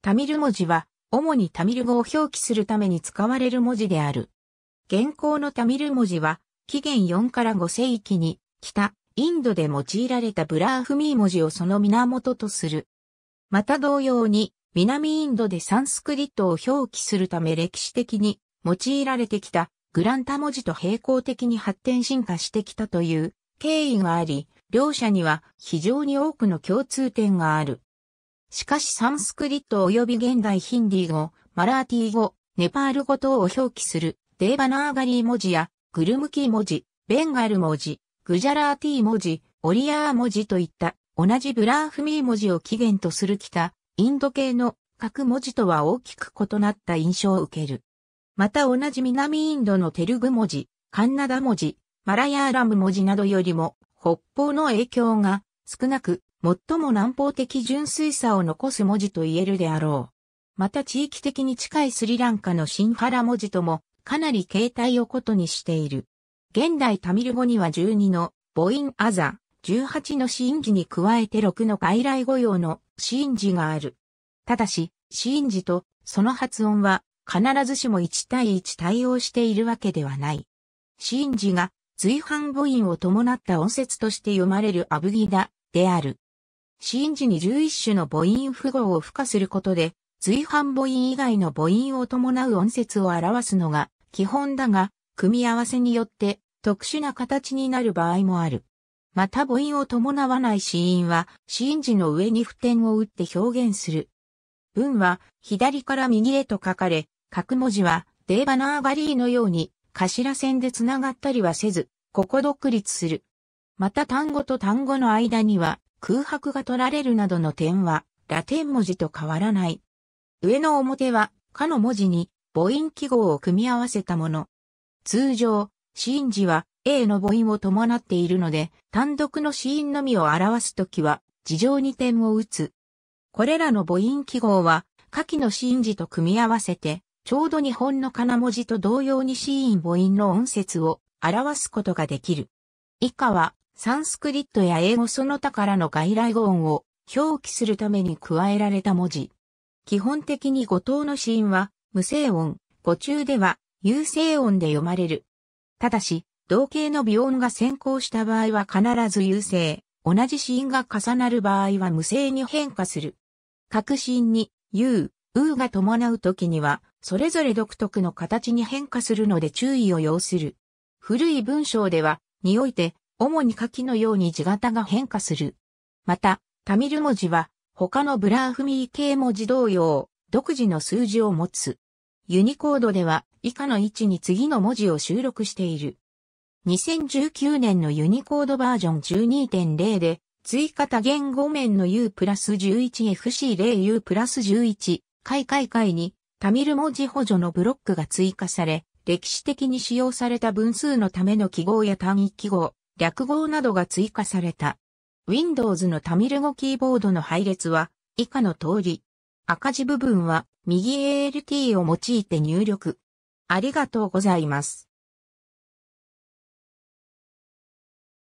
タミル文字は、主にタミル語を表記するために使われる文字である。現行のタミル文字は、紀元4から5世紀に、北、インドで用いられたブラーフミー文字をその源とする。また同様に、南インドでサンスクリットを表記するため歴史的に用いられてきたグランタ文字と並行的に発展進化してきたという経緯があり、両者には非常に多くの共通点がある。しかしサンスクリット及び現代ヒンディー語、マラーティー語、ネパール語等を表記するデーバナーガリー文字やグルムキー文字、ベンガル文字、グジャラーティー文字、オリアー文字といった同じブラーフミー文字を起源とする北、インド系の各文字とは大きく異なった印象を受ける。また同じ南インドのテルグ文字、カンナダ文字、マラヤーラム文字などよりも北方の影響が少なく最も南方的純粋さを残す文字と言えるであろう。また地域的に近いスリランカのシンハラ文字ともかなり形態を異にしている。現代タミル語には12の母音アザ、18のシンジに加えて6の外来語用のシンジがある。ただし、シンジとその発音は必ずしも1対1対応しているわけではない。シンジが随伴母音を伴った音節として読まれるアブギダである。ン字に11種の母音符号を付加することで、随伴母音以外の母音を伴う音節を表すのが基本だが、組み合わせによって特殊な形になる場合もある。また母音を伴わないーンは、ーン字の上に付点を打って表現する。文は左から右へと書かれ、く文字はデーバナーガリーのように頭線で繋がったりはせず、ここ独立する。また単語と単語の間には空白が取られるなどの点は、ラテン文字と変わらない。上の表は、かの文字に、母音記号を組み合わせたもの。通常、子音字は A の母音を伴っているので、単独の子音のみを表すときは、事情に点を打つ。これらの母音記号は、下記の子音字と組み合わせて、ちょうど日本の金文字と同様に子音母音の音節を表すことができる。以下は、サンスクリットや英語その他からの外来語音を表記するために加えられた文字。基本的に語島の子音は無声音、語中では有声音で読まれる。ただし、同型の微音が先行した場合は必ず有声、同じ子音が重なる場合は無声に変化する。各子音に有、うが伴う時には、それぞれ独特の形に変化するので注意を要する。古い文章では、において、主に下記のように字型が変化する。また、タミル文字は他のブラーフミー系文字同様、独自の数字を持つ。ユニコードでは以下の位置に次の文字を収録している。2019年のユニコードバージョン12.0で追加多言語面の U プラス 11FC0U プラス11回回回にタミル文字補助のブロックが追加され、歴史的に使用された分数のための記号や単位記号、略語などが追加された。Windows のタミル語キーボードの配列は以下の通り。赤字部分は右 ALT を用いて入力。ありがとうございます。